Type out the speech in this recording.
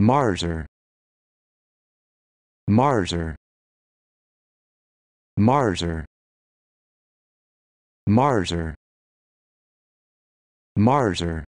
Marzer. Marzer. Marzer. Marzer. Marzer.